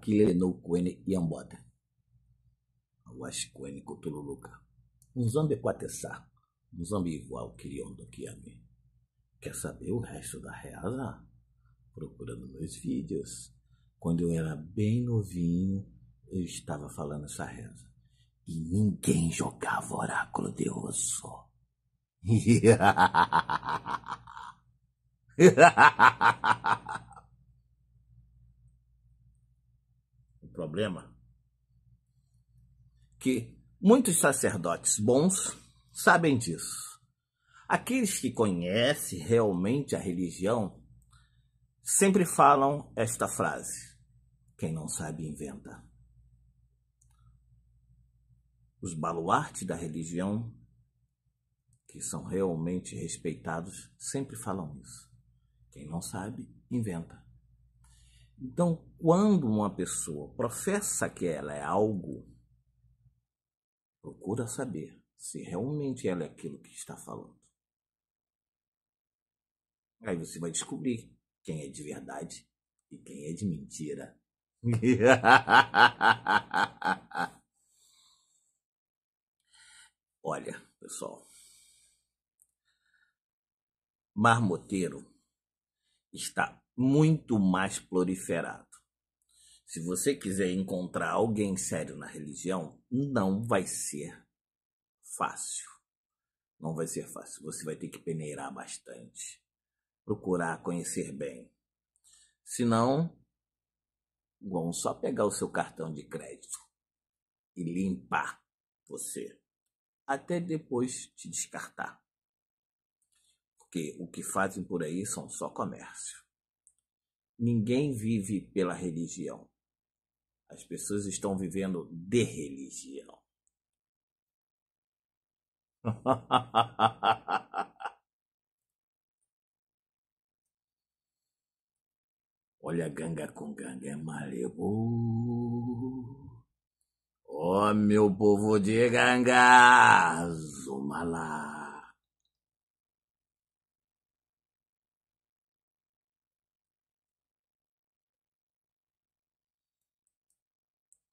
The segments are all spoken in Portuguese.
Kile kwene Yambwata. Awashikweni Kutululuka. Mzambe Quatessá. Mzambe igual Quiriondo Kiami. Quer saber o resto da reza? Procurando meus vídeos. Quando eu era bem novinho, eu estava falando essa reza. E ninguém jogava oráculo de osso. problema que muitos sacerdotes bons sabem disso. Aqueles que conhecem realmente a religião sempre falam esta frase: quem não sabe inventa. Os baluartes da religião, que são realmente respeitados, sempre falam isso. Quem não sabe, inventa. Então, quando uma pessoa professa que ela é algo, procura saber se realmente ela é aquilo que está falando. Aí você vai descobrir quem é de verdade e quem é de mentira. Olha, pessoal, marmoteiro está muito mais proliferado. Se você quiser encontrar alguém sério na religião, não vai ser fácil. Não vai ser fácil. Você vai ter que peneirar bastante, procurar conhecer bem. Senão, vão só pegar o seu cartão de crédito e limpar você até depois te descartar. Porque o que fazem por aí são só comércio. Ninguém vive pela religião. As pessoas estão vivendo de religião. Olha ganga com ganga, é Ó oh, meu povo de ganga, zumalá.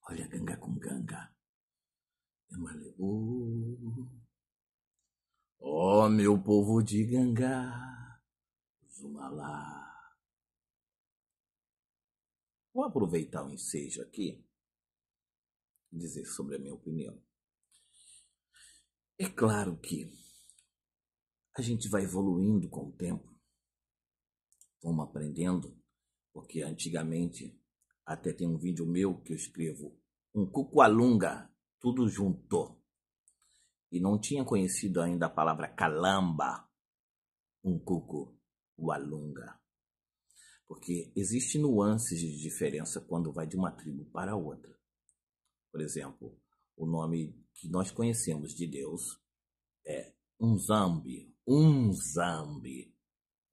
Olha ganga com ganga. É malebo. Ó oh, meu povo de ganga, Zumalá. Vou aproveitar o ensejo aqui e dizer sobre a minha opinião. É claro que a gente vai evoluindo com o tempo, vamos aprendendo, porque antigamente até tem um vídeo meu que eu escrevo. Um cucualunga, tudo junto. E não tinha conhecido ainda a palavra calamba. Um cuco, o alunga. Porque existem nuances de diferença quando vai de uma tribo para outra. Por exemplo, o nome que nós conhecemos de Deus é um zambi um zambi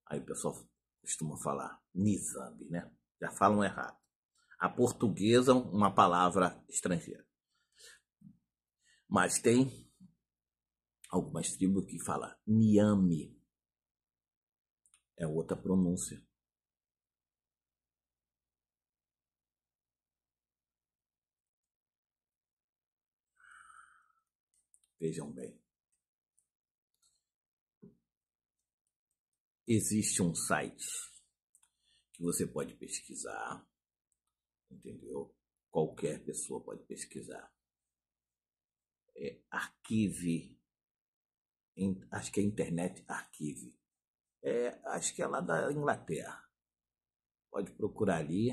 Aí o pessoal costuma falar Nizambi, né? Já falam errado. A portuguesa, uma palavra estrangeira. Mas tem algumas tribos que falam Miami, É outra pronúncia. Vejam bem. Existe um site que você pode pesquisar entendeu? Qualquer pessoa pode pesquisar. É, arquive, in, acho que é Internet Archive. É, acho que é lá da Inglaterra. Pode procurar ali.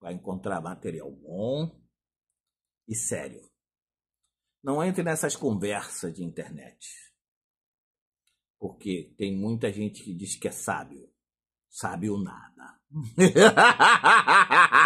Vai encontrar material bom e sério. Não entre nessas conversas de internet. Porque tem muita gente que diz que é sábio sabe o nada.